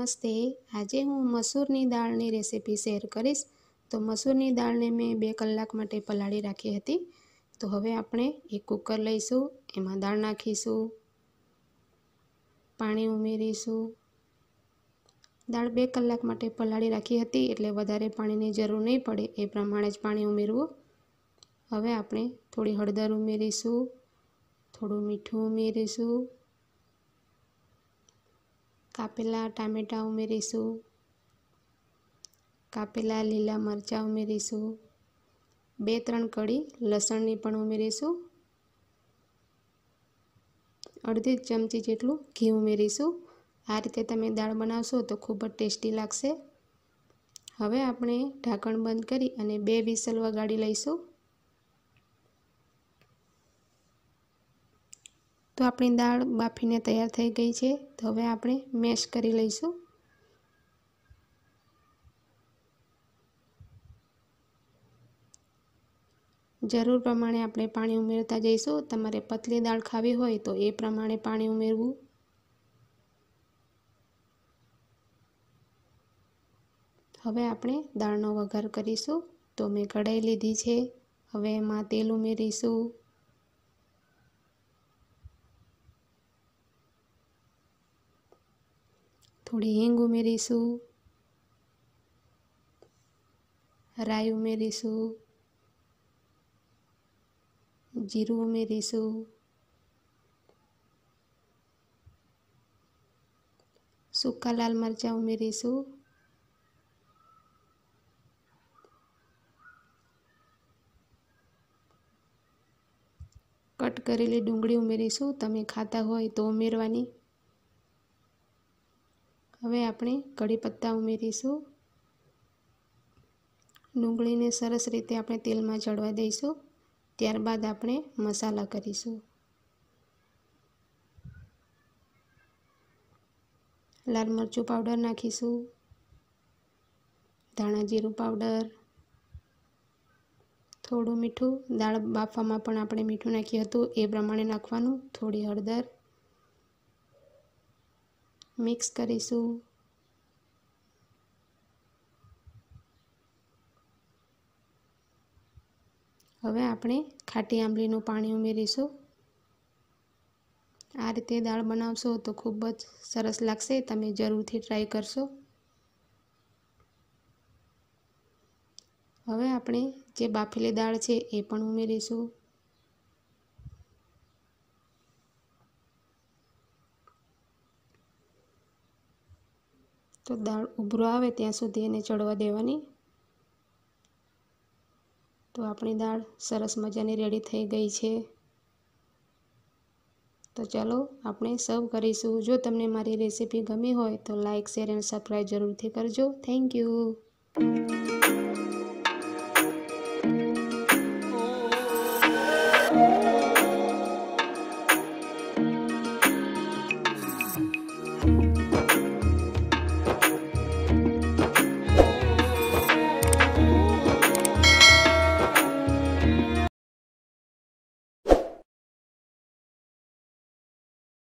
નમસ્તે આજે હું મસૂરની દાળની રેસીપી શેર કરીશ તો મસૂરની દાળને મેં બે કલાક માટે પલાળી રાખી હતી તો હવે આપણે એક કુકર લઈશું એમાં દાળ નાખીશું પાણી ઉમેરીશું દાળ બે કલાક માટે પલાળી રાખી હતી એટલે વધારે પાણીની જરૂર નહીં પડે એ પ્રમાણે જ પાણી ઉમેરવું હવે આપણે થોડી હળદર ઉમેરીશું થોડું મીઠું ઉમેરીશું કાપેલા ટામેટાં ઉમેરીશું કાપેલા લીલા મરચાં ઉમેરીશું બે ત્રણ કળી લસણની પણ ઉમેરીશું અડધી ચમચી જેટલું ઘી ઉમેરીશું આ રીતે તમે દાળ બનાવશો તો ખૂબ જ ટેસ્ટી લાગશે હવે આપણે ઢાંકણ બંધ કરી અને બે વિસલ વગાડી લઈશું તો આપણી દાળ બાફીને તૈયાર થઈ ગઈ છે તો હવે આપણે મેશ કરી લઈશું જરૂર પ્રમાણે આપણે પાણી ઉમેરતા જઈશું તમારે પતલી દાળ ખાવી હોય તો એ પ્રમાણે પાણી ઉમેરવું હવે આપણે દાળનો વઘાર કરીશું તો મેં કઢાઈ લીધી છે હવે એમાં તેલ ઉમેરીશું થોડી હિંગ ઉમેરીશું રાઈ ઉમેરીશું જીરું ઉમેરીશું સૂકા લાલ મરચાં ઉમેરીશું કટ કરેલી ડુંગળી ઉમેરીશું તમે ખાતા હોય તો ઉમેરવાની હવે આપણે કઢી પત્તા ઉમેરીશું ડુંગળીને સરસ રીતે આપણે તેલમાં ચડવા દઈશું ત્યારબાદ આપણે મસાલા કરીશું લાલ મરચું પાવડર નાખીશું ધાણા જીરું પાવડર થોડું મીઠું દાળ બાફવામાં પણ આપણે મીઠું નાખ્યું હતું એ પ્રમાણે નાખવાનું થોડી હળદર મિક્સ કરીશું હવે આપણે ખાટી આંબલીનું પાણી ઉમેરીશું આ રીતે દાળ બનાવશો તો ખૂબ જ સરસ લાગશે તમે જરૂરથી ટ્રાય કરશો હવે આપણે જે બાફેલી દાળ છે એ પણ ઉમેરીશું તો દાળ ઉભરો આવે ત્યાં સુધી એને ચડવા દેવાની તો આપણી દાળ સરસ મજાની રેડી થઈ ગઈ છે તો ચાલો આપણે સર્વ કરીશું જો તમને મારી રેસીપી ગમી હોય તો લાઇક શેર એન્ડ સબસ્ક્રાઈબ જરૂરથી કરજો થેન્ક યુ